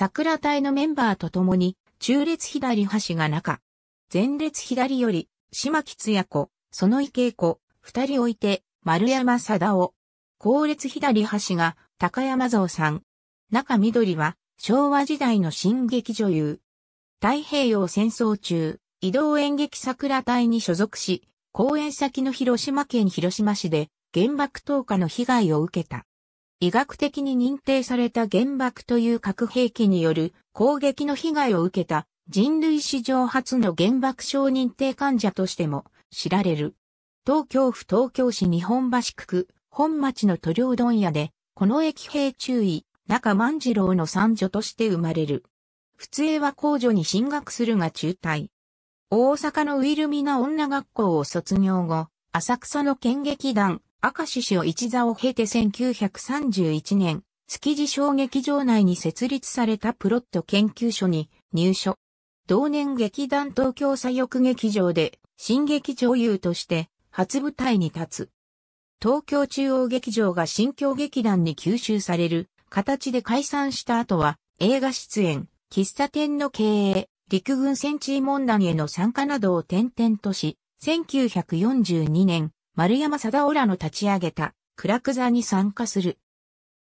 桜隊のメンバーと共に、中列左端が中。前列左より、島木津也子、その池子、二人置いて、丸山貞夫。後列左端が、高山蔵さん。中緑は、昭和時代の新劇女優。太平洋戦争中、移動演劇桜隊に所属し、公演先の広島県広島市で原爆投下の被害を受けた。医学的に認定された原爆という核兵器による攻撃の被害を受けた人類史上初の原爆症認定患者としても知られる。東京府東京市日本橋区本町の塗料問屋で、この駅兵注意、中万次郎の三女として生まれる。普通は工女に進学するが中退。大阪のウィルミナ女学校を卒業後、浅草の剣劇団、明石市を一座を経て1931年、築地小劇場内に設立されたプロット研究所に入所。同年劇団東京左翼劇場で新劇女優として初舞台に立つ。東京中央劇場が新京劇団に吸収される形で解散した後は映画出演、喫茶店の経営、陸軍戦地問団への参加などを転々とし、1942年、丸山貞夫らの立ち上げた、クラクザに参加する。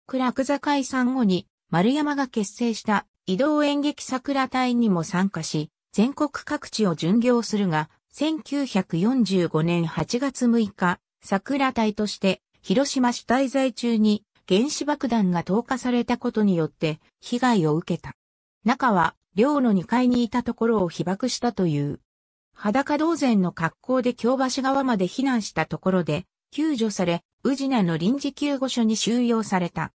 クラクザ解散後に、丸山が結成した移動演劇桜隊にも参加し、全国各地を巡業するが、1945年8月6日、桜隊として広島市滞在中に原子爆弾が投下されたことによって被害を受けた。中は寮の2階にいたところを被爆したという。裸同然の格好で京橋川まで避難したところで、救助され、宇品の臨時救護所に収容された。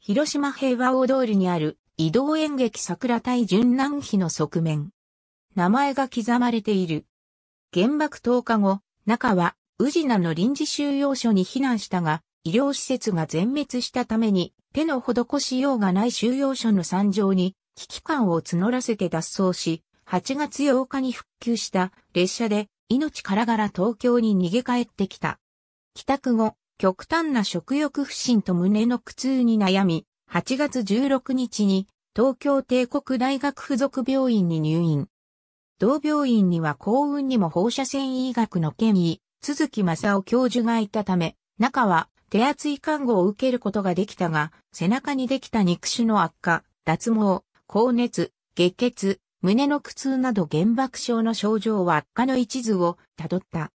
広島平和大通りにある移動演劇桜対殉難碑の側面。名前が刻まれている。原爆投下後、中は宇品の臨時収容所に避難したが、医療施設が全滅したために、手の施しようがない収容所の惨状に危機感を募らせて脱走し、8月8日に復旧した列車で命からがら東京に逃げ帰ってきた。帰宅後、極端な食欲不振と胸の苦痛に悩み、8月16日に東京帝国大学附属病院に入院。同病院には幸運にも放射線医学の権威、鈴木正夫教授がいたため、中は手厚い看護を受けることができたが、背中にできた肉種の悪化、脱毛、高熱、月血、胸の苦痛など原爆症の症状は悪化の一途をたどった。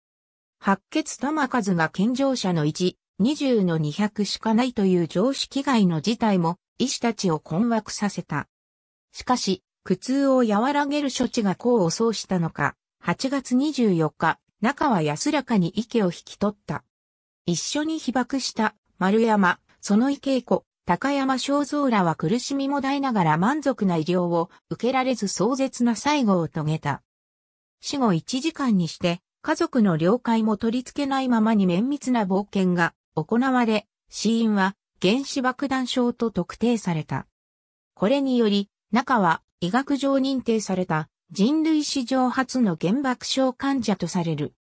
白血玉数が健常者の1、20の200しかないという常識外の事態も医師たちを困惑させた。しかし、苦痛を和らげる処置が功を奏したのか、8月24日、中は安らかに池を引き取った。一緒に被爆した丸山、その池恵子、高山正蔵らは苦しみも耐えながら満足な医療を受けられず壮絶な最後を遂げた。死後1時間にして、家族の了解も取り付けないままに綿密な冒険が行われ、死因は原子爆弾症と特定された。これにより、中は医学上認定された人類史上初の原爆症患者とされる。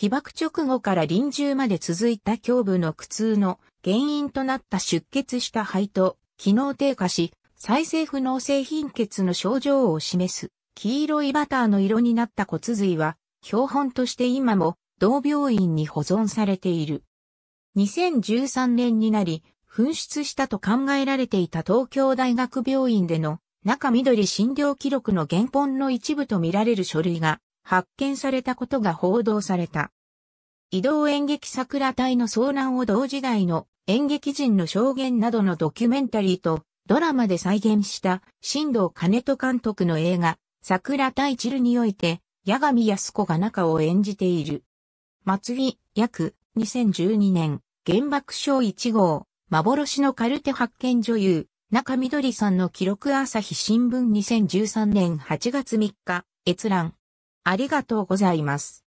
被爆直後から臨終まで続いた胸部の苦痛の原因となった出血した肺と機能低下し、再生不能性貧血の症状を示す黄色いバターの色になった骨髄は標本として今も同病院に保存されている。2013年になり、紛失したと考えられていた東京大学病院での中緑診療記録の原本の一部とみられる書類が発見されたことが報道された。移動演劇桜隊の遭難を同時代の演劇人の証言などのドキュメンタリーとドラマで再現した新藤兼人監督の映画桜隊チルにおいて八神康子が中を演じている。祭り、約2012年原爆賞1号幻のカルテ発見女優中緑さんの記録朝日新聞2013年8月3日閲覧ありがとうございます。